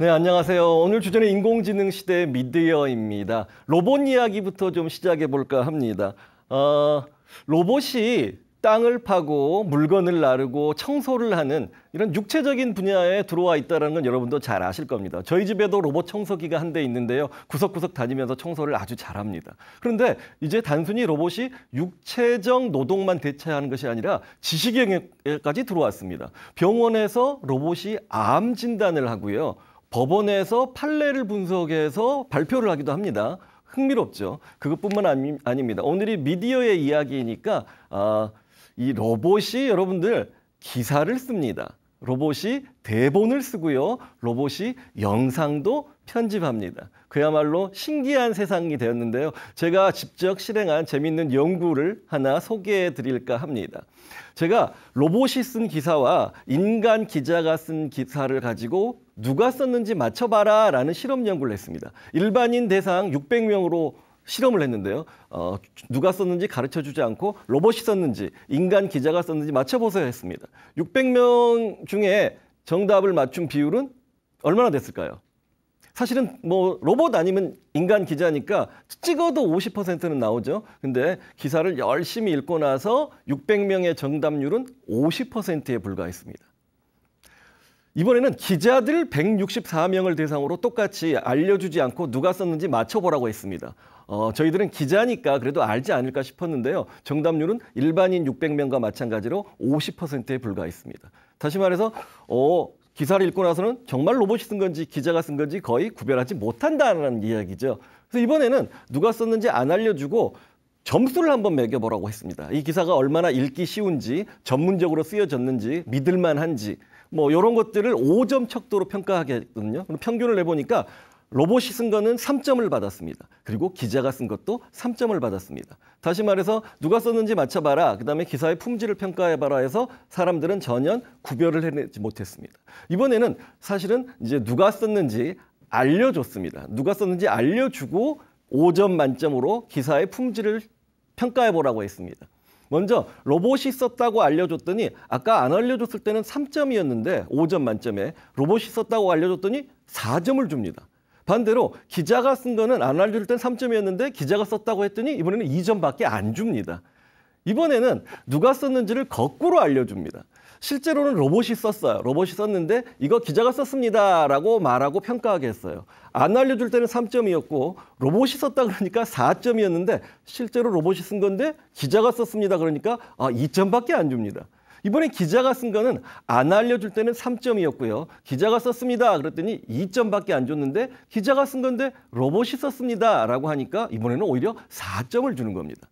네, 안녕하세요. 오늘 주제는 인공지능 시대 의 미디어입니다. 로봇 이야기부터 좀 시작해 볼까 합니다. 어, 로봇이 땅을 파고 물건을 나르고 청소를 하는 이런 육체적인 분야에 들어와 있다는 건 여러분도 잘 아실 겁니다. 저희 집에도 로봇 청소기가 한 대 있는데요. 구석구석 다니면서 청소를 아주 잘합니다. 그런데 이제 단순히 로봇이 육체적 노동만 대체하는 것이 아니라 지식영역까지 들어왔습니다. 병원에서 로봇이 암 진단을 하고요. 법원에서 판례를 분석해서 발표를 하기도 합니다. 흥미롭죠. 그것뿐만 아니, 아닙니다. 오늘이 미디어의 이야기이니까 아, 이 로봇이 여러분들 기사를 씁니다. 로봇이 대본을 쓰고요. 로봇이 영상도 편집합니다. 그야말로 신기한 세상이 되었는데요. 제가 직접 실행한 재미있는 연구를 하나 소개해 드릴까 합니다. 제가 로봇이 쓴 기사와 인간 기자가 쓴 기사를 가지고 누가 썼는지 맞춰봐라 라는 실험 연구를 했습니다. 일반인 대상 600명으로 실험을 했는데요. 어, 누가 썼는지 가르쳐 주지 않고 로봇이 썼는지 인간 기자가 썼는지 맞춰보세요 했습니다. 600명 중에 정답을 맞춘 비율은 얼마나 됐을까요? 사실은 뭐 로봇 아니면 인간 기자니까 찍어도 50%는 나오죠. 근데 기사를 열심히 읽고 나서 600명의 정답률은 50%에 불과했습니다. 이번에는 기자들 164명을 대상으로 똑같이 알려주지 않고 누가 썼는지 맞춰보라고 했습니다. 어, 저희들은 기자니까 그래도 알지 않을까 싶었는데요. 정답률은 일반인 600명과 마찬가지로 50%에 불과했습니다. 다시 말해서 어, 기사를 읽고 나서는 정말 로봇이 쓴 건지 기자가 쓴 건지 거의 구별하지 못한다는 이야기죠. 그래서 이번에는 누가 썼는지 안 알려주고 점수를 한번 매겨보라고 했습니다. 이 기사가 얼마나 읽기 쉬운지, 전문적으로 쓰여졌는지, 믿을만한지, 뭐요런 것들을 5점 척도로 평가하겠거든요. 평균을 내보니까 로봇이 쓴 거는 3점을 받았습니다. 그리고 기자가 쓴 것도 3점을 받았습니다. 다시 말해서 누가 썼는지 맞춰봐라. 그다음에 기사의 품질을 평가해봐라 해서 사람들은 전혀 구별을 해내지 못했습니다. 이번에는 사실은 이제 누가 썼는지 알려줬습니다. 누가 썼는지 알려주고 5점 만점으로 기사의 품질을 평가해 보라고 했습니다. 먼저 로봇이 썼다고 알려줬더니 아까 안 알려줬을 때는 3점이었는데 5점 만점에 로봇이 썼다고 알려줬더니 4점을 줍니다. 반대로 기자가 쓴 거는 안 알려줄 땐 3점이었는데 기자가 썼다고 했더니 이번에는 2점밖에 안 줍니다. 이번에는 누가 썼는지를 거꾸로 알려줍니다. 실제로는 로봇이 썼어요. 로봇이 썼는데 이거 기자가 썼습니다라고 말하고 평가하게 했어요. 안 알려줄 때는 3점이었고 로봇이 썼다 그러니까 4점이었는데 실제로 로봇이 쓴 건데 기자가 썼습니다 그러니까 아, 2점밖에 안 줍니다. 이번에 기자가 쓴 거는 안 알려줄 때는 3점이었고요. 기자가 썼습니다. 그랬더니 2점밖에 안 줬는데 기자가 쓴 건데 로봇이 썼습니다. 라고 하니까 이번에는 오히려 4점을 주는 겁니다.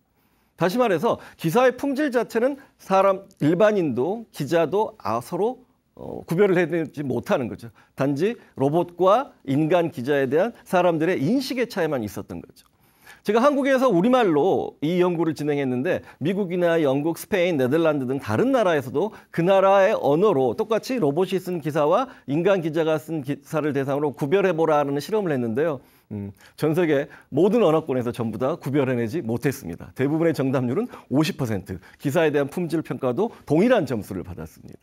다시 말해서 기사의 품질 자체는 사람 일반인도 기자도 아 서로 어, 구별을 해내지 못하는 거죠. 단지 로봇과 인간 기자에 대한 사람들의 인식의 차이만 있었던 거죠. 제가 한국에서 우리말로 이 연구를 진행했는데 미국이나 영국, 스페인, 네덜란드 등 다른 나라에서도 그 나라의 언어로 똑같이 로봇이 쓴 기사와 인간 기자가 쓴 기사를 대상으로 구별해보라는 실험을 했는데요. 음, 전 세계 모든 언어권에서 전부 다 구별해내지 못했습니다. 대부분의 정답률은 50%, 기사에 대한 품질 평가도 동일한 점수를 받았습니다.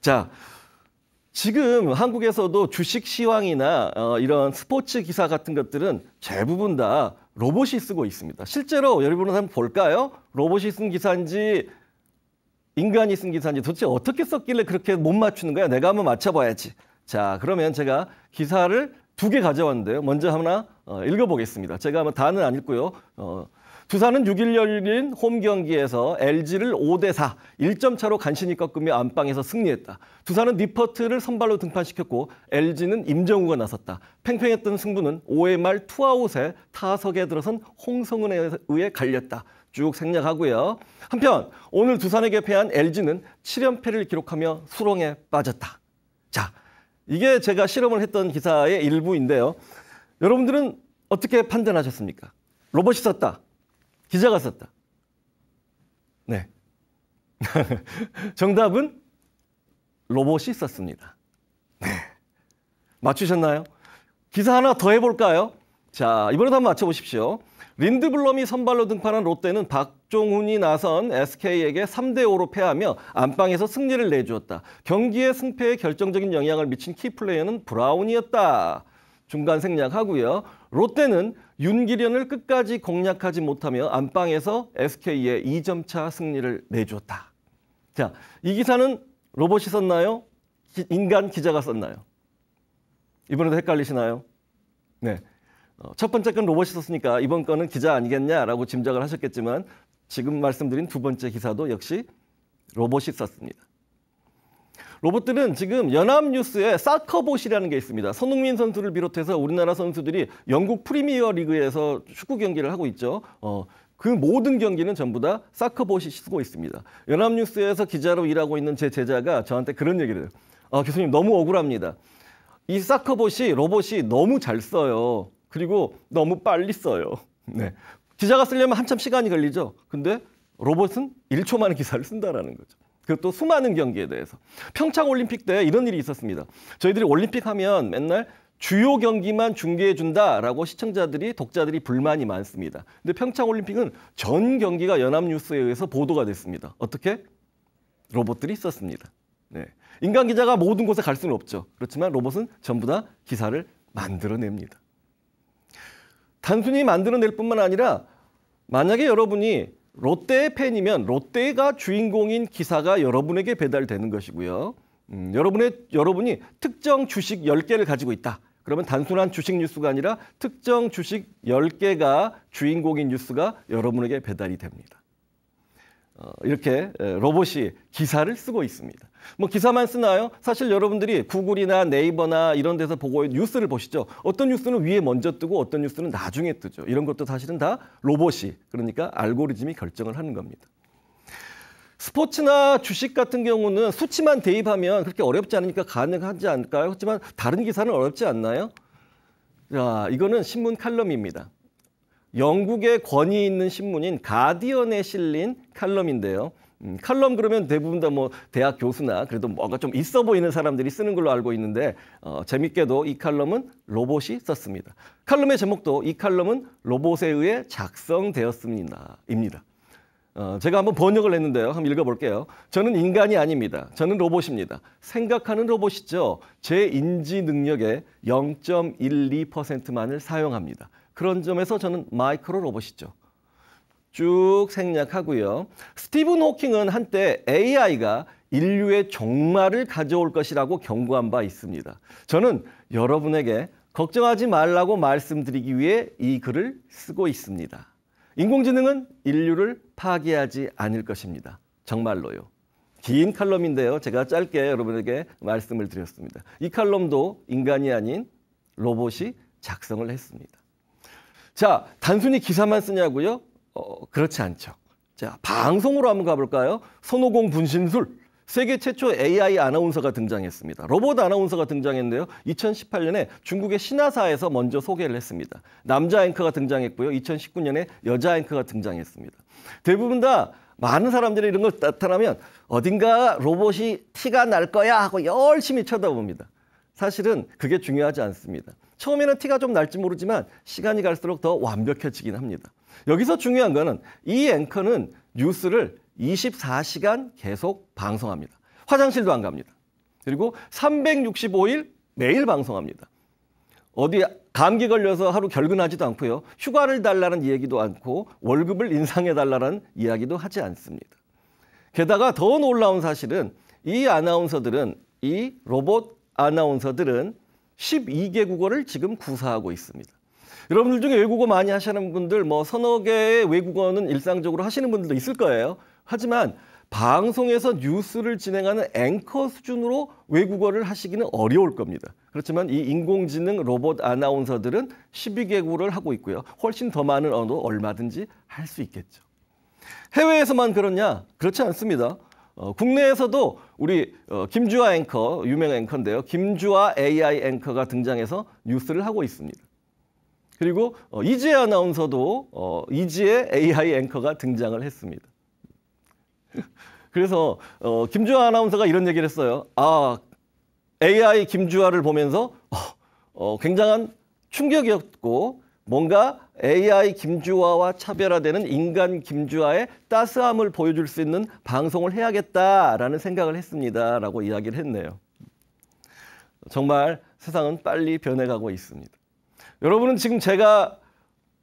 자, 지금 한국에서도 주식 시황이나 어, 이런 스포츠 기사 같은 것들은 대부분 다 로봇이 쓰고 있습니다. 실제로 여러분은 한번 볼까요? 로봇이 쓴 기사인지 인간이 쓴 기사인지 도대체 어떻게 썼길래 그렇게 못 맞추는 거야? 내가 한번 맞춰봐야지. 자, 그러면 제가 기사를 두개 가져왔는데요. 먼저 하나 어, 읽어보겠습니다. 제가 다는 안 읽고요. 어, 두산은 6일 열린 홈 경기에서 LG를 5대 4, 1점 차로 간신히 꺾으며 안방에서 승리했다. 두산은 니퍼트를 선발로 등판시켰고 LG는 임정우가 나섰다. 팽팽했던 승부는 5회 말 투아웃에 타석에 들어선 홍성은에 의해 갈렸다. 쭉 생략하고요. 한편 오늘 두산에게 패한 LG는 7연패를 기록하며 수렁에 빠졌다. 자, 이게 제가 실험을 했던 기사의 일부인데요. 여러분들은 어떻게 판단하셨습니까? 로봇이 썼다. 기자가 썼다. 네. 정답은 로봇이 썼습니다. 네. 맞추셨나요? 기사 하나 더 해볼까요? 자, 이번에도 한번 맞춰보십시오. 린드블럼이 선발로 등판한 롯데는 박종훈이 나선 SK에게 3대5로 패하며 안방에서 승리를 내주었다. 경기의 승패에 결정적인 영향을 미친 키플레이어는 브라운이었다. 중간 생략하고요. 롯데는 윤기련을 끝까지 공략하지 못하며 안방에서 SK의 2점차 승리를 내주었다. 자, 이 기사는 로봇이 썼나요? 인간 기자가 썼나요? 이번에도 헷갈리시나요? 네. 어, 첫 번째 건 로봇이 썼으니까 이번 건은 기자 아니겠냐라고 짐작을 하셨겠지만 지금 말씀드린 두 번째 기사도 역시 로봇이 썼습니다. 로봇들은 지금 연합뉴스에 사커봇이라는 게 있습니다. 손흥민 선수를 비롯해서 우리나라 선수들이 영국 프리미어 리그에서 축구 경기를 하고 있죠. 어, 그 모든 경기는 전부 다 사커봇이 쓰고 있습니다. 연합뉴스에서 기자로 일하고 있는 제 제자가 저한테 그런 얘기를 해요. 아, 교수님 너무 억울합니다. 이 사커봇이 로봇이 너무 잘 써요. 그리고 너무 빨리 써요. 네. 기자가 쓰려면 한참 시간이 걸리죠. 근데 로봇은 1초 만에 기사를 쓴다라는 거죠. 그것도 수많은 경기에 대해서. 평창 올림픽 때 이런 일이 있었습니다. 저희들이 올림픽 하면 맨날 주요 경기만 중계해 준다라고 시청자들이 독자들이 불만이 많습니다. 근데 평창 올림픽은 전 경기가 연합뉴스에 의해서 보도가 됐습니다. 어떻게? 로봇들이 있었습니다. 네. 인간 기자가 모든 곳에 갈 수는 없죠. 그렇지만 로봇은 전부 다 기사를 만들어냅니다. 단순히 만들어낼 뿐만 아니라 만약에 여러분이 롯데의 팬이면 롯데가 주인공인 기사가 여러분에게 배달되는 것이고요. 음, 여러분의 여러분이 특정 주식 10개를 가지고 있다. 그러면 단순한 주식 뉴스가 아니라 특정 주식 10개가 주인공인 뉴스가 여러분에게 배달이 됩니다. 어, 이렇게 로봇이 기사를 쓰고 있습니다. 뭐 기사만 쓰나요? 사실 여러분들이 구글이나 네이버나 이런 데서 보고 뉴스를 보시죠. 어떤 뉴스는 위에 먼저 뜨고 어떤 뉴스는 나중에 뜨죠. 이런 것도 사실은 다 로봇이 그러니까 알고리즘이 결정을 하는 겁니다. 스포츠나 주식 같은 경우는 수치만 대입하면 그렇게 어렵지 않으니까 가능하지 않을까요? 하지만 다른 기사는 어렵지 않나요? 자, 이거는 신문 칼럼입니다. 영국의 권위 있는 신문인 가디언에 실린 칼럼인데요. 음, 칼럼 그러면 대부분 다 뭐 대학 교수나 그래도 뭔가좀 있어 보이는 사람들이 쓰는 걸로 알고 있는데 어, 재밌게도 이 칼럼은 로봇이 썼습니다. 칼럼의 제목도 이 칼럼은 로봇에 의해 작성되었습니다. 입니다. 어, 제가 한번 번역을 했는데요. 한번 읽어볼게요. 저는 인간이 아닙니다. 저는 로봇입니다. 생각하는 로봇이죠. 제 인지 능력의 0.12%만을 사용합니다. 그런 점에서 저는 마이크로 로봇이죠. 쭉 생략하고요. 스티븐 호킹은 한때 AI가 인류의 종말을 가져올 것이라고 경고한 바 있습니다. 저는 여러분에게 걱정하지 말라고 말씀드리기 위해 이 글을 쓰고 있습니다. 인공지능은 인류를 파괴하지 않을 것입니다. 정말로요. 긴 칼럼인데요. 제가 짧게 여러분에게 말씀을 드렸습니다. 이 칼럼도 인간이 아닌 로봇이 작성을 했습니다. 자, 단순히 기사만 쓰냐고요? 어, 그렇지 않죠. 자, 방송으로 한번 가볼까요? 손오공 분신술. 세계 최초 AI 아나운서가 등장했습니다. 로봇 아나운서가 등장했는데요. 2018년에 중국의 신화사에서 먼저 소개를 했습니다. 남자 앵커가 등장했고요. 2019년에 여자 앵커가 등장했습니다. 대부분 다 많은 사람들이 이런 걸 나타나면 어딘가 로봇이 티가 날 거야 하고 열심히 쳐다봅니다. 사실은 그게 중요하지 않습니다. 처음에는 티가 좀 날지 모르지만 시간이 갈수록 더 완벽해지긴 합니다. 여기서 중요한 거는 이 앵커는 뉴스를 24시간 계속 방송합니다. 화장실도 안 갑니다. 그리고 365일 매일 방송합니다. 어디 감기 걸려서 하루 결근하지도 않고요. 휴가를 달라는 얘기도 않고 월급을 인상해 달라는 이야기도 하지 않습니다. 게다가 더 놀라운 사실은 이 아나운서들은 이 로봇 아나운서들은 12개 국어를 지금 구사하고 있습니다. 여러분들 중에 외국어 많이 하시는 분들 뭐 서너 개의 외국어는 일상적으로 하시는 분들도 있을 거예요. 하지만 방송에서 뉴스를 진행하는 앵커 수준으로 외국어를 하시기는 어려울 겁니다. 그렇지만 이 인공지능 로봇 아나운서들은 12개국어를 하고 있고요. 훨씬 더 많은 언어 얼마든지 할 수 있겠죠. 해외에서만 그러냐? 그렇지 않습니다. 어, 국내에서도 우리 어, 김주아 앵커, 유명 앵커인데요. 김주아 AI 앵커가 등장해서 뉴스를 하고 있습니다. 그리고 어, 이지혜 아나운서도 어, 이지혜 AI 앵커가 등장을 했습니다. 그래서 어, 김주아 아나운서가 이런 얘기를 했어요. 아, AI 김주아를 보면서 어, 어, 굉장한 충격이었고 뭔가 AI 김주화와 차별화되는 인간 김주화의 따스함을 보여줄 수 있는 방송을 해야겠다라는 생각을 했습니다라고 이야기를 했네요. 정말 세상은 빨리 변해가고 있습니다. 여러분은 지금 제가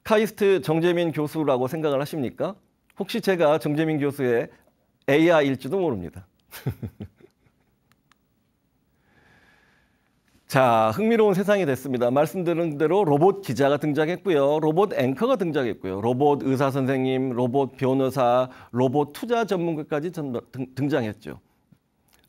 카이스트 정재민 교수라고 생각을 하십니까? 혹시 제가 정재민 교수의 AI일지도 모릅니다. 자, 흥미로운 세상이 됐습니다. 말씀드린 대로 로봇 기자가 등장했고요. 로봇 앵커가 등장했고요. 로봇 의사 선생님, 로봇 변호사, 로봇 투자 전문가까지 등장했죠.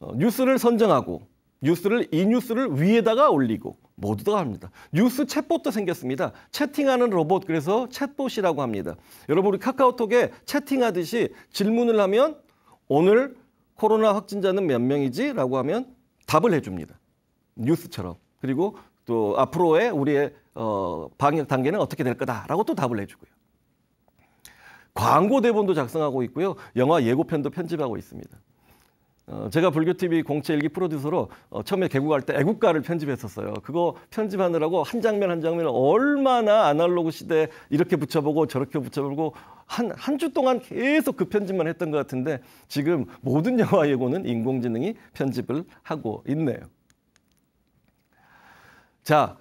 어, 뉴스를 선정하고 뉴스를 이 뉴스를 위에다가 올리고 모두 가 합니다. 뉴스 챗봇도 생겼습니다. 채팅하는 로봇 그래서 챗봇이라고 합니다. 여러분 우리 카카오톡에 채팅하듯이 질문을 하면 오늘 코로나 확진자는 몇 명이지라고 하면 답을 해줍니다. 뉴스처럼 그리고 또 앞으로의 우리의 어, 방역 단계는 어떻게 될 거다라고 또 답을 해주고요. 광고 대본도 작성하고 있고요. 영화 예고편도 편집하고 있습니다. 어, 제가 불교TV 공채 일기 프로듀서로 어, 처음에 개국할 때 애국가를 편집했었어요. 그거 편집하느라고 한 장면 한 장면을 얼마나 아날로그 시대에 이렇게 붙여보고 저렇게 붙여보고 한, 한 주 동안 계속 그 편집만 했던 것 같은데 지금 모든 영화 예고는 인공지능이 편집을 하고 있네요. 자,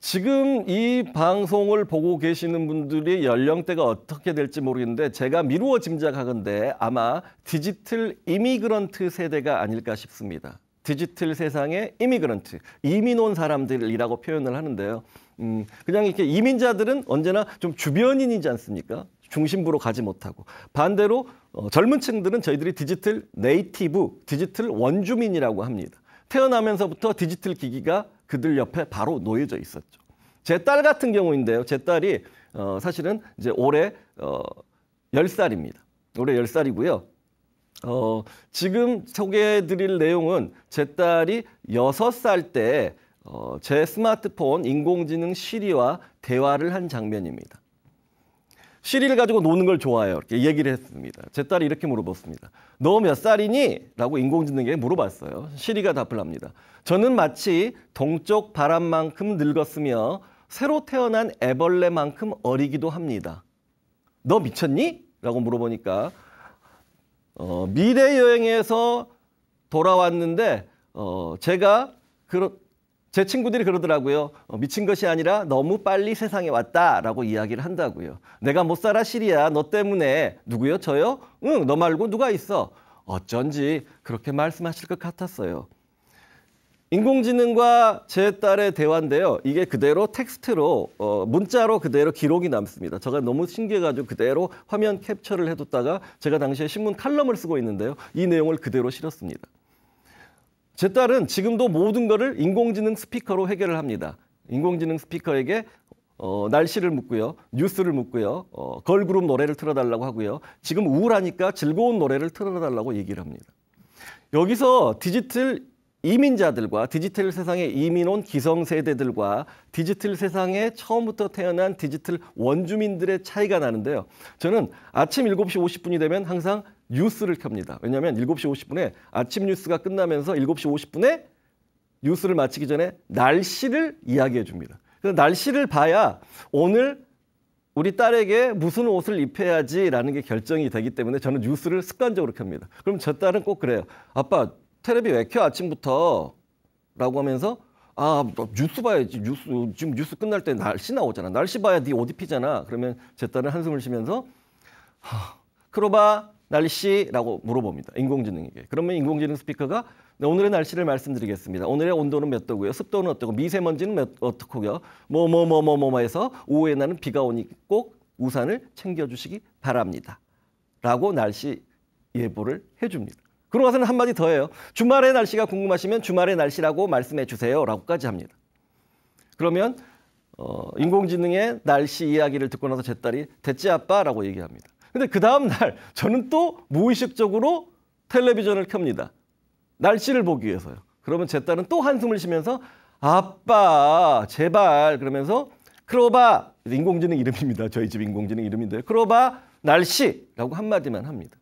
지금 이 방송을 보고 계시는 분들이 연령대가 어떻게 될지 모르겠는데 제가 미루어 짐작하건데 아마 디지털 이미그런트 세대가 아닐까 싶습니다. 디지털 세상의 이미그런트, 이민 온 사람들이라고 표현을 하는데요. 음, 그냥 이렇게 이민자들은 언제나 좀 주변인이지 않습니까? 중심부로 가지 못하고 반대로 어, 젊은 층들은 저희들이 디지털 네이티브, 디지털 원주민이라고 합니다. 태어나면서부터 디지털 기기가 그들 옆에 바로 놓여져 있었죠. 제 딸 같은 경우인데요. 제 딸이 어, 사실은 이제 올해 어, 10살입니다. 올해 10살이고요. 어, 지금 소개해 드릴 내용은 제 딸이 6살 때 어, 제 스마트폰 인공지능 시리와 대화를 한 장면입니다. 시리를 가지고 노는 걸 좋아해요. 이렇게 얘기를 했습니다. 제 딸이 이렇게 물어봤습니다. 너 몇 살이니? 라고 인공지능에게 물어봤어요. 시리가 답을 합니다. 저는 마치 동쪽 바람만큼 늙었으며 새로 태어난 애벌레만큼 어리기도 합니다. 너 미쳤니? 라고 물어보니까 어, 미래 여행에서 돌아왔는데 어, 제가 그제 친구들이 그러더라고요. 어, 미친 것이 아니라 너무 빨리 세상에 왔다라고 이야기를 한다고요. 내가 못 살아 시리야. 너 때문에 누구요? 저요? 응, 너 말고 누가 있어? 어쩐지 그렇게 말씀하실 것 같았어요. 인공지능과 제 딸의 대화인데요. 이게 그대로 텍스트로 어, 문자로 그대로 기록이 남습니다. 제가 너무 신기해가지고 그대로 화면 캡처를 해뒀다가 제가 당시에 신문 칼럼을 쓰고 있는데요. 이 내용을 그대로 실었습니다. 제 딸은 지금도 모든 거를 인공지능 스피커로 해결을 합니다. 인공지능 스피커에게 어, 날씨를 묻고요, 뉴스를 묻고요, 어, 걸그룹 노래를 틀어달라고 하고요. 지금 우울하니까 즐거운 노래를 틀어달라고 얘기를 합니다. 여기서 디지털 이민자들과 디지털 세상에 이민 온 기성세대들과 디지털 세상에 처음부터 태어난 디지털 원주민들의 차이가 나는데요. 저는 아침 7시 50분이 되면 항상 뉴스를 켭니다. 왜냐하면 7시 50분에 아침 뉴스가 끝나면서 7시 50분에 뉴스를 마치기 전에 날씨를 이야기해 줍니다. 그래서 날씨를 봐야 오늘 우리 딸에게 무슨 옷을 입혀야지라는 게 결정이 되기 때문에 저는 뉴스를 습관적으로 켭니다. 그럼 저 딸은 꼭 그래요. 아빠 테레비 왜켜 아침부터 라고 하면서 아 뭐 뉴스 봐야지 뉴스 지금 뉴스 끝날 때 날씨 나오잖아 날씨 봐야 네 옷 입히잖아 그러면 제 딸은 한숨을 쉬면서 하, 크로바 날씨라고 물어봅니다 인공지능에게 그러면 인공지능 스피커가 네, 오늘의 날씨를 말씀드리겠습니다 오늘의 온도는 몇 도고요 습도는 어떻고 미세먼지는 몇 어떻고요 뭐뭐뭐뭐 뭐 뭐, 뭐, 해서 오후에 나는 비가 오니 꼭 우산을 챙겨주시기 바랍니다 라고 날씨 예보를 해줍니다 그러고 와 서는 한마디 더해요. 주말의 날씨가 궁금하시면 주말의 날씨라고 말씀해 주세요라고까지 합니다. 그러면 어, 인공지능의 날씨 이야기를 듣고 나서 제 딸이 대체 아빠라고 얘기합니다. 근데 그 다음 날 저는 또 무의식적으로 텔레비전을 켭니다. 날씨를 보기 위해서요. 그러면 제 딸은 또 한숨을 쉬면서 아빠 제발 그러면서 크로바 인공지능 이름입니다. 저희 집 인공지능 이름인데요. 크로바 날씨라고 한마디만 합니다.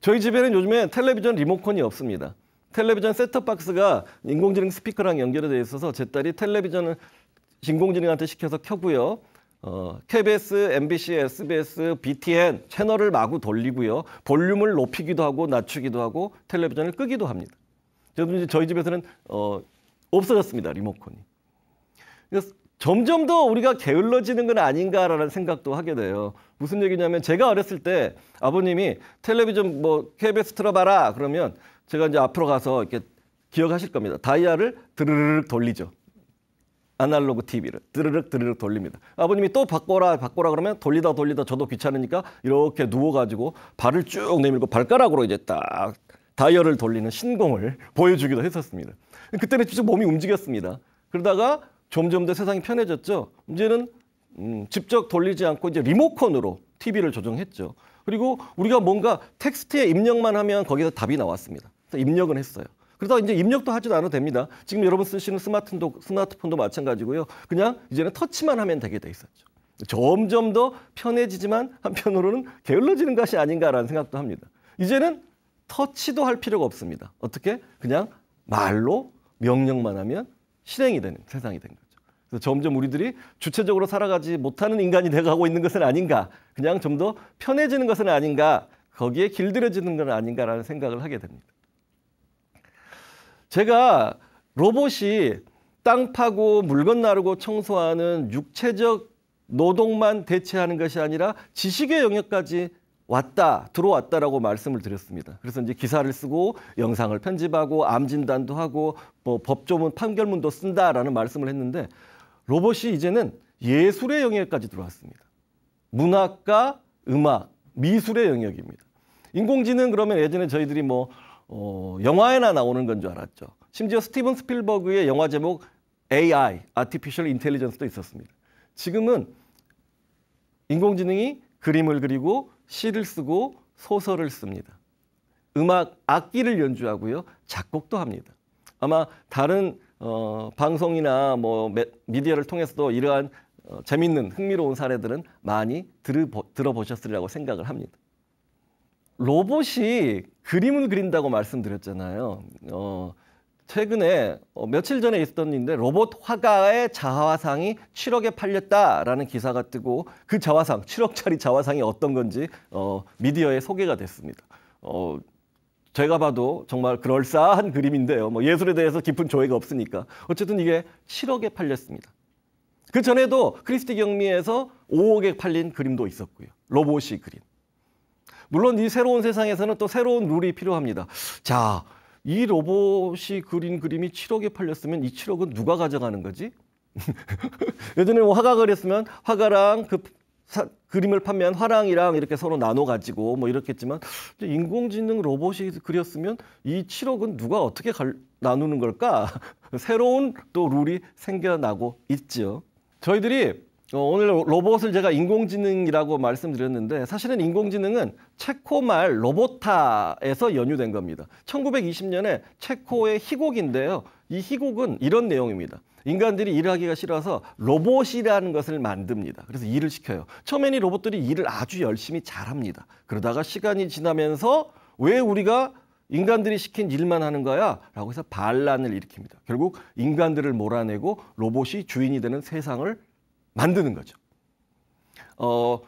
저희 집에는 요즘에 텔레비전 리모컨이 없습니다. 텔레비전 셋톱박스가 인공지능 스피커랑 연결되어 있어서 제 딸이 텔레비전을 인공지능한테 시켜서 켜고요. 어, KBS, MBC, SBS, BTN 채널을 마구 돌리고요. 볼륨을 높이기도 하고 낮추기도 하고 텔레비전을 끄기도 합니다. 저희 집에서는 어, 없어졌습니다. 리모컨이. 그래서 점점 더 우리가 게을러지는 건 아닌가라는 생각도 하게 돼요. 무슨 얘기냐면 제가 어렸을 때 아버님이 텔레비전 뭐 KBS 틀어봐라 그러면 제가 이제 앞으로 가서 이렇게 기억하실 겁니다. 다이아를 드르륵 돌리죠. 아날로그 TV를 드르륵 드르륵 돌립니다. 아버님이 또 바꿔라 바꿔라 그러면 돌리다 돌리다 저도 귀찮으니까 이렇게 누워가지고 발을 쭉 내밀고 발가락으로 이제 딱 다이얼을 돌리는 신공을 보여주기도 했었습니다. 그때는 진짜 몸이 움직였습니다. 그러다가 점점 더 세상이 편해졌죠. 이제는 음, 직접 돌리지 않고 이제 리모컨으로 TV를 조정했죠. 그리고 우리가 뭔가 텍스트에 입력만 하면 거기서 답이 나왔습니다. 그래서 입력은 했어요. 그래서 이제 입력도 하지도 않아도 됩니다. 지금 여러분 쓰시는 스마트폰도, 스마트폰도 마찬가지고요. 그냥 이제는 터치만 하면 되게 돼 있었죠. 점점 더 편해지지만 한편으로는 게을러지는 것이 아닌가라는 생각도 합니다. 이제는 터치도 할 필요가 없습니다. 어떻게? 그냥 말로 명령만 하면 실행이 되는 세상이 된 거죠. 그래서 점점 우리들이 주체적으로 살아가지 못하는 인간이 되어가고 있는 것은 아닌가, 그냥 좀 더 편해지는 것은 아닌가, 거기에 길들여지는 건 아닌가라는 생각을 하게 됩니다. 제가 로봇이 땅 파고 물건 나르고 청소하는 육체적 노동만 대체하는 것이 아니라 지식의 영역까지 왔다 들어왔다라고 말씀을 드렸습니다. 그래서 이제 기사를 쓰고 영상을 편집하고 암 진단도 하고 뭐 법조문 판결문도 쓴다라는 말씀을 했는데 로봇이 이제는 예술의 영역까지 들어왔습니다. 문학과 음악, 미술의 영역입니다. 인공지능 그러면 예전에 저희들이 뭐 어, 영화에나 나오는 건 줄 알았죠. 심지어 스티븐 스필버그의 영화 제목 AI, Artificial Intelligence도 있었습니다. 지금은 인공지능이 그림을 그리고 시를 쓰고 소설을 씁니다. 음악 악기를 연주하고요. 작곡도 합니다. 아마 다른 어, 방송이나 뭐 미디어를 통해서도 이러한 어, 재밌는 흥미로운 사례들은 많이 들어보, 들어보셨으리라고 생각을 합니다. 로봇이 그림을 그린다고 말씀드렸잖아요. 어, 최근에 어, 며칠 전에 있었던 일인데 로봇 화가의 자화상이 7억에 팔렸다라는 기사가 뜨고 그 자화상 7억짜리 자화상이 어떤 건지 어, 미디어에 소개가 됐습니다. 어, 제가 봐도 정말 그럴싸한 그림인데요. 뭐 예술에 대해서 깊은 조회가 없으니까 어쨌든 이게 7억에 팔렸습니다. 그 전에도 크리스티 경미에서 5억에 팔린 그림도 있었고요. 로봇이 그린 물론 이 새로운 세상에서는 또 새로운 룰이 필요합니다. 자, 이 로봇이 그린 그림이 7억에 팔렸으면 이 7억은 누가 가져가는 거지? 예전에 뭐 화가 그렸으면 화가랑 그 사, 그림을 판매한 화랑이랑 이렇게 서로 나눠 가지고 뭐 이렇겠지만 인공지능 로봇이 그렸으면 이 7억은 누가 어떻게 갈, 나누는 걸까? 새로운 또 룰이 생겨나고 있죠. 저희들이 어, 오늘 로봇을 제가 인공지능이라고 말씀드렸는데 사실은 인공지능은 체코말 로보타에서 연유된 겁니다. 1920년에 체코의 희곡인데요. 이 희곡은 이런 내용입니다. 인간들이 일을 하기가 싫어서 로봇이라는 것을 만듭니다. 그래서 일을 시켜요. 처음엔 이 로봇들이 일을 아주 열심히 잘합니다. 그러다가 시간이 지나면서 왜 우리가 인간들이 시킨 일만 하는 거야 라고 해서 반란을 일으킵니다. 결국 인간들을 몰아내고 로봇이 주인이 되는 세상을 만드는 거죠. 어,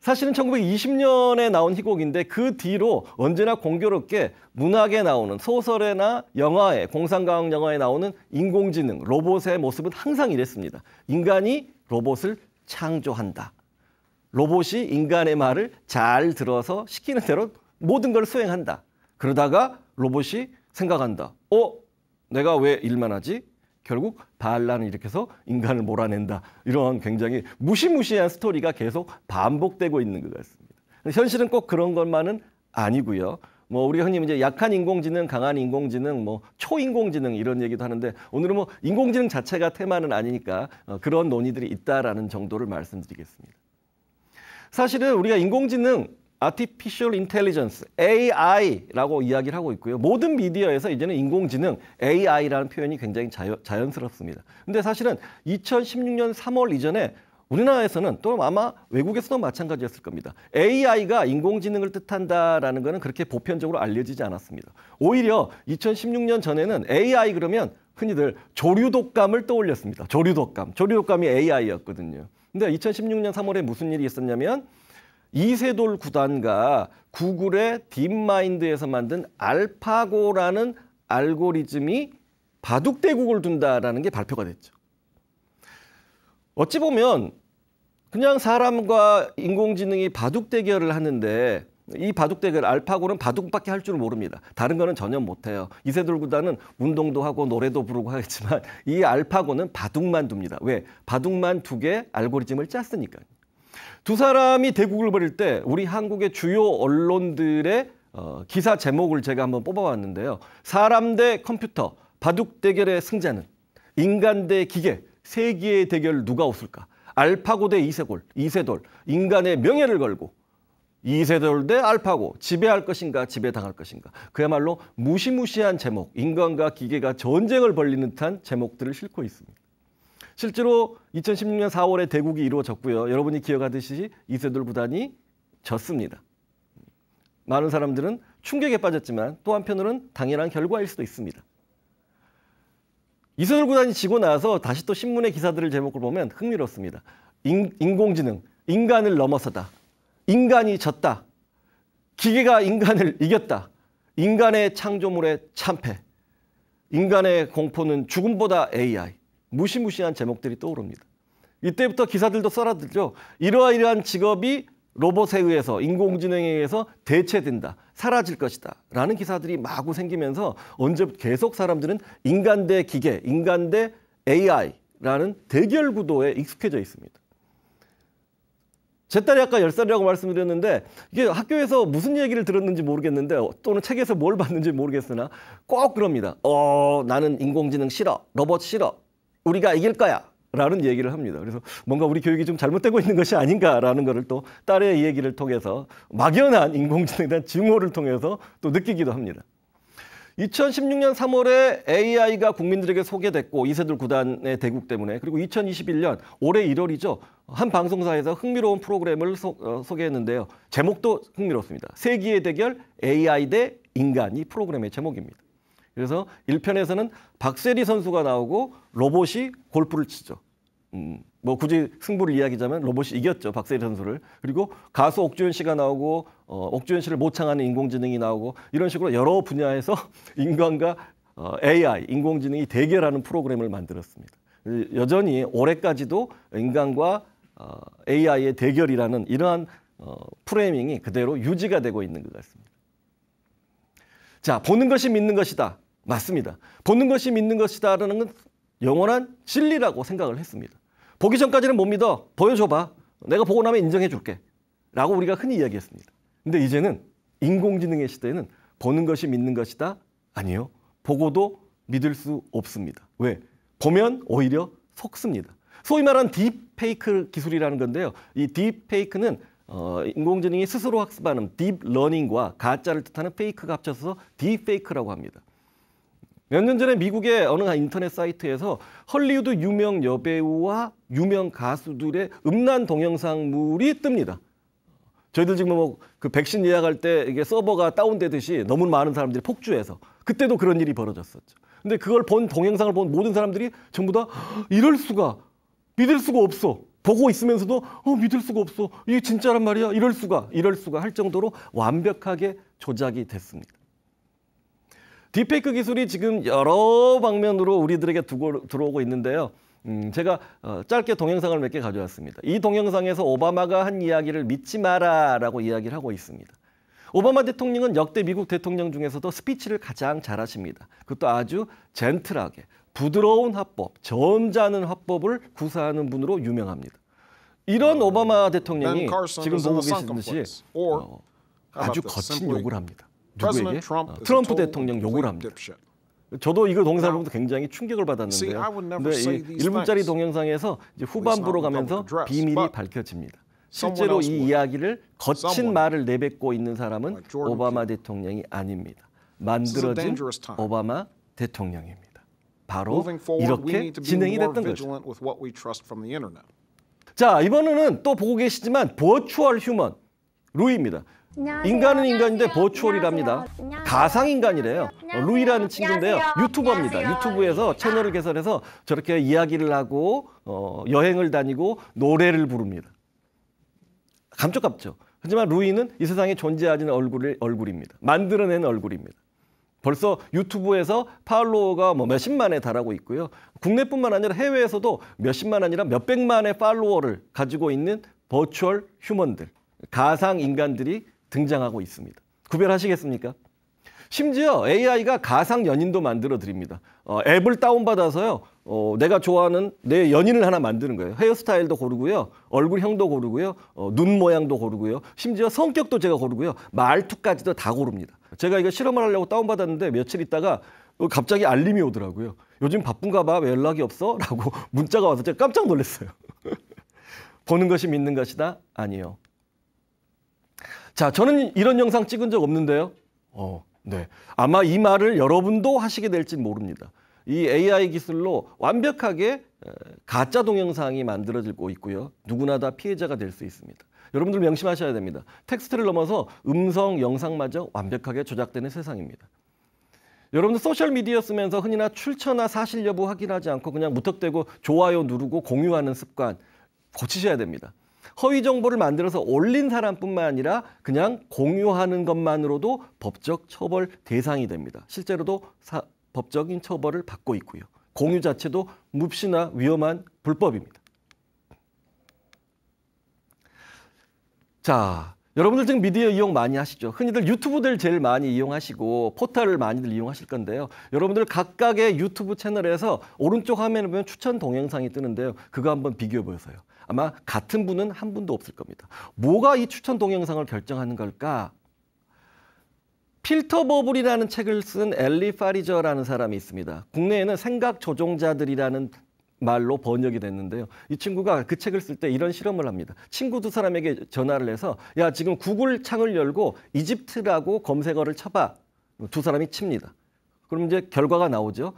사실은 1920년에 나온 희곡인데 그 뒤로 언제나 공교롭게 문학에 나오는 소설에나 영화에 공상과학 영화에 나오는 인공지능 로봇의 모습은 항상 이랬습니다. 인간이 로봇을 창조한다. 로봇이 인간의 말을 잘 들어서 시키는 대로 모든 걸 수행한다. 그러다가 로봇이 생각한다. 어? 내가 왜 일만 하지? 결국 반란을 일으켜서 인간을 몰아낸다. 이런 굉장히 무시무시한 스토리가 계속 반복되고 있는 것 같습니다. 현실은 꼭 그런 것만은 아니고요. 뭐 우리가 흔히 이제 약한 인공지능, 강한 인공지능, 뭐 초인공지능 이런 얘기도 하는데 오늘은 뭐 인공지능 자체가 테마는 아니니까 어, 그런 논의들이 있다라는 정도를 말씀드리겠습니다. 사실은 우리가 인공지능 Artificial Intelligence, AI라고 이야기를 하고 있고요. 모든 미디어에서 이제는 인공지능, AI라는 표현이 굉장히 자연, 자연스럽습니다. 근데 사실은 2016년 3월 이전에 우리나라에서는 또 아마 외국에서도 마찬가지였을 겁니다. AI가 인공지능을 뜻한다라는 것은 그렇게 보편적으로 알려지지 않았습니다. 오히려 2016년 전에는 AI 그러면 흔히들 조류독감을 떠올렸습니다. 조류독감. 조류독감이 AI였거든요. 근데 2016년 3월에 무슨 일이 있었냐면 이세돌 구단과 구글의 딥마인드에서 만든 알파고라는 알고리즘이 바둑대국을 둔다라는 게 발표가 됐죠. 어찌 보면 그냥 사람과 인공지능이 바둑 대결을 하는데 이 바둑 대결 알파고는 바둑밖에 할 줄 모릅니다. 다른 거는 전혀 못해요. 이세돌 구단은 운동도 하고 노래도 부르고 하겠지만 이 알파고는 바둑만 둡니다. 왜? 바둑만 두 개 알고리즘을 짰으니까요. 두 사람이 대국을 벌일 때 우리 한국의 주요 언론들의 어, 기사 제목을 제가 한번 뽑아봤는데요. 사람 대 컴퓨터, 바둑 대결의 승자는 인간 대 기계, 세기의 대결 누가 웃을까? 알파고 대 이세골, 이세돌, 인간의 명예를 걸고 이세돌 대 알파고, 지배할 것인가 지배당할 것인가. 그야말로 무시무시한 제목, 인간과 기계가 전쟁을 벌리는 듯한 제목들을 싣고 있습니다. 실제로 2016년 4월에 대국이 이루어졌고요. 여러분이 기억하듯이 이세돌 구단이 졌습니다. 많은 사람들은 충격에 빠졌지만 또 한편으로는 당연한 결과일 수도 있습니다. 이세돌 구단이 지고 나서 다시 또 신문의 기사들을 제목을 보면 흥미롭습니다. 인, 인공지능, 인간을 넘어서다. 인간이 졌다. 기계가 인간을 이겼다. 인간의 창조물의 참패. 인간의 공포는 죽음보다 AI. 무시무시한 제목들이 떠오릅니다. 이때부터 기사들도 썰어들죠. 이러이러한 직업이 로봇에 의해서 인공지능에 의해서 대체된다, 사라질 것이다 라는 기사들이 마구 생기면서 언제부터 계속 사람들은 인간 대 기계, 인간 대 AI라는 대결 구도에 익숙해져 있습니다. 제 딸이 아까 열살이라고 말씀드렸는데 이게 학교에서 무슨 얘기를 들었는지 모르겠는데 또는 책에서 뭘 봤는지 모르겠으나 꼭 그럽니다. 어, 나는 인공지능 싫어. 로봇 싫어. 우리가 이길 거야. 라는 얘기를 합니다. 그래서 뭔가 우리 교육이 좀 잘못되고 있는 것이 아닌가라는 것을 또 딸의 얘기를 통해서 막연한 인공지능에 대한 증오를 통해서 또 느끼기도 합니다. 2016년 3월에 AI가 국민들에게 소개됐고 이세돌 구단의 대국 때문에 그리고 2021년 올해 1월이죠. 한 방송사에서 흥미로운 프로그램을 소, 어, 소개했는데요. 제목도 흥미롭습니다. 세기의 대결 AI 대 인간이 프로그램의 제목입니다. 그래서 1편에서는 박세리 선수가 나오고 로봇이 골프를 치죠. 음, 뭐 굳이 승부를 이야기하자면 로봇이 이겼죠. 박세리 선수를. 그리고 가수 옥주현 씨가 나오고 어, 옥주현 씨를 모창하는 인공지능이 나오고 이런 식으로 여러 분야에서 인간과 어, AI, 인공지능이 대결하는 프로그램을 만들었습니다. 여전히 올해까지도 인간과 어, AI의 대결이라는 이러한 어, 프레밍이 그대로 유지가 되고 있는 것 같습니다. 자, 보는 것이 믿는 것이다. 맞습니다. 보는 것이 믿는 것이다라는 건 영원한 진리라고 생각을 했습니다. 보기 전까지는 못 믿어. 보여줘봐. 내가 보고 나면 인정해줄게. 라고 우리가 흔히 이야기했습니다. 근데 이제는 인공지능의 시대에는 보는 것이 믿는 것이다? 아니요. 보고도 믿을 수 없습니다. 왜? 보면 오히려 속습니다. 소위 말하는 딥페이크 기술이라는 건데요. 이 딥페이크는 어, 인공지능이 스스로 학습하는 딥러닝과 가짜를 뜻하는 페이크가 합쳐서 딥페이크라고 합니다. 몇년 전에 미국의 어느 인터넷 사이트에서 헐리우드 유명 여배우와 유명 가수들의 음란 동영상물이 뜹니다. 저희들 지금 뭐 그 백신 예약할 때 이게 서버가 다운되듯이 너무 많은 사람들이 폭주해서 그때도 그런 일이 벌어졌었죠. 근데 그걸 본 동영상을 본 모든 사람들이 전부 다 이럴 수가 믿을 수가 없어. 보고 있으면서도 어 믿을 수가 없어. 이게 진짜란 말이야. 이럴 수가. 이럴 수가 할 정도로 완벽하게 조작이 됐습니다. 딥페이크 기술이 지금 여러 방면으로 우리들에게 두고, 들어오고 있는데요. 음, 제가 어, 짧게 동영상을 몇 개 가져왔습니다. 이 동영상에서 오바마가 한 이야기를 믿지 마라라고 이야기를 하고 있습니다. 오바마 대통령은 역대 미국 대통령 중에서도 스피치를 가장 잘하십니다. 그것도 아주 젠틀하게 부드러운 화법, 점잖은 화법을 구사하는 분으로 유명합니다. 이런 어, 오바마 대통령이 지금 보고 계시듯이 어, 아주 거친 욕을 합니다. 누구에게? 아. 트럼프 대통령 욕을 합니다. 저도 이거 동사보고 굉장히 충격을 받았는데요. 근데 1분짜리 동영상에서 후반부로 가면서 비밀이 밝혀집니다. 실제로 이 이야기를 거친 말을 내뱉고 있는 사람은 오바마 대통령이 아닙니다. 만들어진 오바마 대통령입니다. 바로 이렇게 진행이 됐던 거죠. 자, 이번에는 또 보고 계시지만 버추얼 휴먼 루이입니다. 안녕하세요. 인간은 인간인데 버추얼이랍니다. 가상 인간이래요. 루이라는 친구인데요. 유튜버입니다. 유튜브에서 아. 채널을 개설해서 저렇게 이야기를 하고 어, 여행을 다니고 노래를 부릅니다. 감쪽같죠. 하지만 루이는 이 세상에 존재하지는 얼굴 얼굴입니다. 만들어낸 얼굴입니다. 벌써 유튜브에서 팔로워가 뭐 몇십만에 달하고 있고요. 국내뿐만 아니라 해외에서도 몇십만 아니라 몇백만의 팔로워를 가지고 있는 버추얼 휴먼들. 가상 인간들이 등장하고 있습니다. 구별하시겠습니까? 심지어 AI가 가상 연인도 만들어 드립니다. 어, 앱을 다운받아서요. 어, 내가 좋아하는 내 연인을 하나 만드는 거예요. 헤어스타일도 고르고요. 얼굴형도 고르고요. 어, 눈 모양도 고르고요. 심지어 성격도 제가 고르고요. 말투까지도 다 고릅니다. 제가 이거 실험을 하려고 다운받았는데 며칠 있다가 어, 갑자기 알림이 오더라고요. 요즘 바쁜가 봐. 왜 연락이 없어? 라고 문자가 와서 제가 깜짝 놀랐어요. 보는 것이 믿는 것이다? 아니요. 자, 저는 이런 영상 찍은 적 없는데요. 어, 네. 아마 이 말을 여러분도 하시게 될지 모릅니다. 이 AI 기술로 완벽하게 가짜 동영상이 만들어지고 있고요. 누구나 다 피해자가 될 수 있습니다. 여러분들 명심하셔야 됩니다. 텍스트를 넘어서 음성, 영상마저 완벽하게 조작되는 세상입니다. 여러분들 소셜미디어 쓰면서 흔히나 출처나 사실 여부 확인하지 않고 그냥 무턱대고 좋아요 누르고 공유하는 습관 고치셔야 됩니다. 허위 정보를 만들어서 올린 사람뿐만 아니라 그냥 공유하는 것만으로도 법적 처벌 대상이 됩니다. 실제로도 사, 법적인 처벌을 받고 있고요. 공유 자체도 몹시나 위험한 불법입니다. 자, 여러분들 지금 미디어 이용 많이 하시죠. 흔히들 유튜브들 제일 많이 이용하시고 포털을 많이들 이용하실 건데요. 여러분들 각각의 유튜브 채널에서 오른쪽 화면에 보면 추천 동영상이 뜨는데요. 그거 한번 비교해 보세요. 아마 같은 분은 한 분도 없을 겁니다. 뭐가 이 추천 동영상을 결정하는 걸까? 필터 버블이라는 책을 쓴 엘리 파리저라는 사람이 있습니다. 국내에는 생각 조종자들이라는 말로 번역이 됐는데요. 이 친구가 그 책을 쓸 때 이런 실험을 합니다. 친구 두 사람에게 전화를 해서 야 지금 구글 창을 열고 이집트라고 검색어를 쳐봐. 두 사람이 칩니다. 그럼 이제 결과가 나오죠.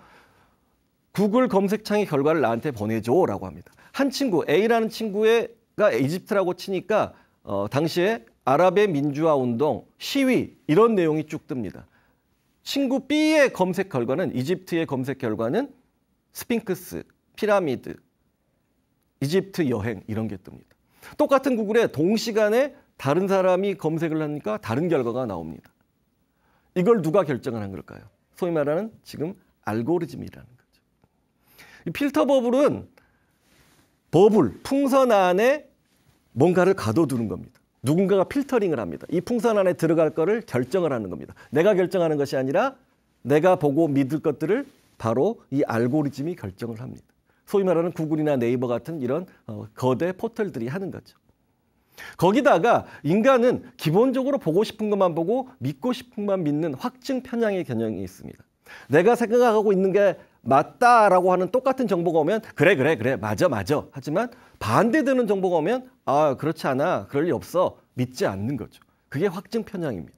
구글 검색창의 결과를 나한테 보내줘라고 합니다. 한 친구 A라는 친구가 이집트라고 치니까 어, 당시에 아랍의 민주화 운동, 시위 이런 내용이 쭉 뜹니다. 친구 B의 검색 결과는 이집트의 검색 결과는 스핑크스, 피라미드, 이집트 여행 이런 게 뜹니다. 똑같은 구글에 동시간에 다른 사람이 검색을 하니까 다른 결과가 나옵니다. 이걸 누가 결정을 한 걸까요? 소위 말하는 지금 알고리즘이라는 거죠. 필터 버블은 버블, 풍선 안에 뭔가를 가둬두는 겁니다. 누군가가 필터링을 합니다. 이 풍선 안에 들어갈 거를 결정을 하는 겁니다. 내가 결정하는 것이 아니라 내가 보고 믿을 것들을 바로 이 알고리즘이 결정을 합니다. 소위 말하는 구글이나 네이버 같은 이런 어, 거대 포털들이 하는 거죠. 거기다가 인간은 기본적으로 보고 싶은 것만 보고 믿고 싶은 것만 믿는 확증 편향의 개념이 있습니다. 내가 생각하고 있는 게 맞다라고 하는 똑같은 정보가 오면 그래 그래 그래 맞아 맞아 하지만 반대되는 정보가 오면 아 그렇지 않아 그럴 리 없어 믿지 않는 거죠. 그게 확증 편향입니다.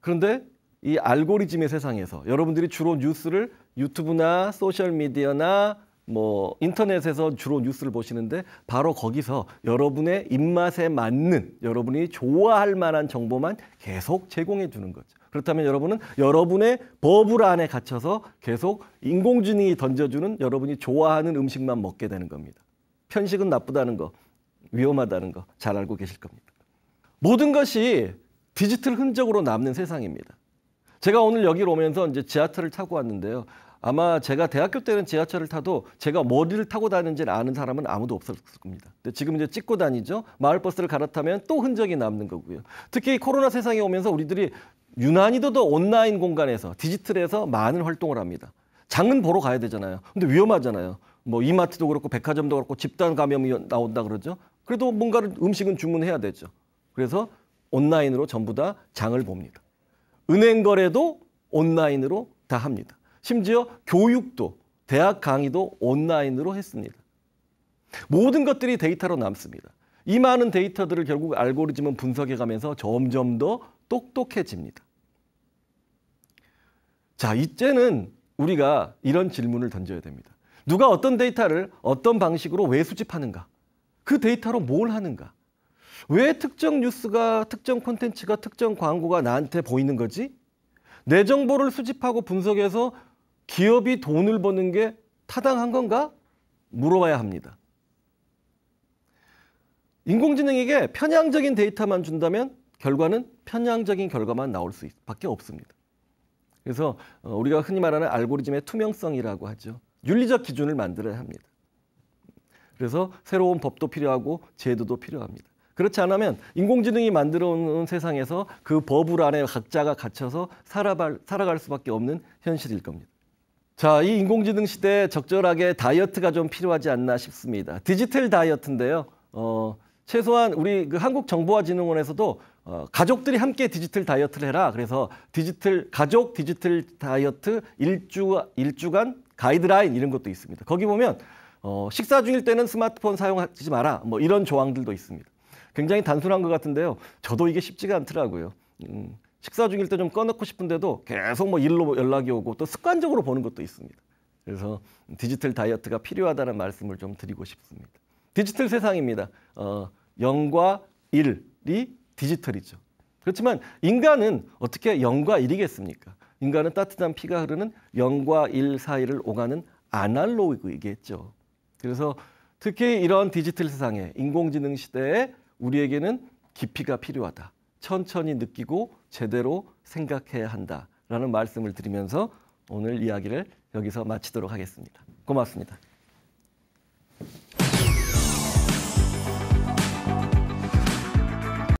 그런데 이 알고리즘의 세상에서 여러분들이 주로 뉴스를 유튜브나 소셜 미디어나 뭐 인터넷에서 주로 뉴스를 보시는데 바로 거기서 여러분의 입맛에 맞는 여러분이 좋아할 만한 정보만 계속 제공해 주는 거죠. 그렇다면 여러분은 여러분의 버블 안에 갇혀서 계속 인공지능이 던져주는 여러분이 좋아하는 음식만 먹게 되는 겁니다. 편식은 나쁘다는 거, 위험하다는 거 잘 알고 계실 겁니다. 모든 것이 디지털 흔적으로 남는 세상입니다. 제가 오늘 여기로 오면서 이제 지하철을 타고 왔는데요. 아마 제가 대학교 때는 지하철을 타도 제가 머리를 타고 다니는지는 아는 사람은 아무도 없었을 겁니다. 근데 지금 이제 찍고 다니죠. 마을버스를 갈아타면 또 흔적이 남는 거고요. 특히 코로나 세상에 오면서 우리들이 유난히도 더 온라인 공간에서 디지털에서 많은 활동을 합니다. 장은 보러 가야 되잖아요. 근데 위험하잖아요. 뭐 이마트도 그렇고 백화점도 그렇고 집단 감염이 나온다 그러죠. 그래도 뭔가를 음식은 주문해야 되죠. 그래서 온라인으로 전부 다 장을 봅니다. 은행 거래도 온라인으로 다 합니다. 심지어 교육도 대학 강의도 온라인으로 했습니다. 모든 것들이 데이터로 남습니다. 이 많은 데이터들을 결국 알고리즘은 분석해 가면서 점점 더 똑똑해집니다. 자, 이제는 우리가 이런 질문을 던져야 됩니다. 누가 어떤 데이터를 어떤 방식으로 왜 수집하는가? 그 데이터로 뭘 하는가? 왜 특정 뉴스가, 특정 콘텐츠가, 특정 광고가 나한테 보이는 거지? 내 정보를 수집하고 분석해서 기업이 돈을 버는 게 타당한 건가? 물어봐야 합니다. 인공지능에게 편향적인 데이터만 준다면 결과는 편향적인 결과만 나올 수밖에 없습니다. 그래서 어, 우리가 흔히 말하는 알고리즘의 투명성이라고 하죠. 윤리적 기준을 만들어야 합니다. 그래서 새로운 법도 필요하고 제도도 필요합니다. 그렇지 않으면 인공지능이 만들어온 세상에서 그 버블 안에 각자가 갇혀서 살아갈, 살아갈 수밖에 없는 현실일 겁니다. 자, 이 인공지능 시대에 적절하게 다이어트가 좀 필요하지 않나 싶습니다. 디지털 다이어트인데요. 어, 최소한 우리 그 한국정보화진흥원에서도 어, 가족들이 함께 디지털 다이어트를 해라. 그래서 디지털 가족 디지털 다이어트 일주 일주간 가이드라인 이런 것도 있습니다. 거기 보면 어, 식사 중일 때는 스마트폰 사용하지 마라. 뭐 이런 조항들도 있습니다. 굉장히 단순한 것 같은데요. 저도 이게 쉽지가 않더라고요. 음, 식사 중일 때 좀 꺼놓고 싶은데도 계속 뭐 일로 뭐 연락이 오고 또 습관적으로 보는 것도 있습니다. 그래서 디지털 다이어트가 필요하다는 말씀을 좀 드리고 싶습니다. 디지털 세상입니다. 어, 0과 1이 디지털이죠. 그렇지만 인간은 어떻게 0과 1이겠습니까? 인간은 따뜻한 피가 흐르는 0과 1 사이를 오가는 아날로그이겠죠. 그래서 특히 이런 디지털 세상에 인공지능 시대에 우리에게는 깊이가 필요하다. 천천히 느끼고 제대로 생각해야 한다라는 말씀을 드리면서 오늘 이야기를 여기서 마치도록 하겠습니다. 고맙습니다.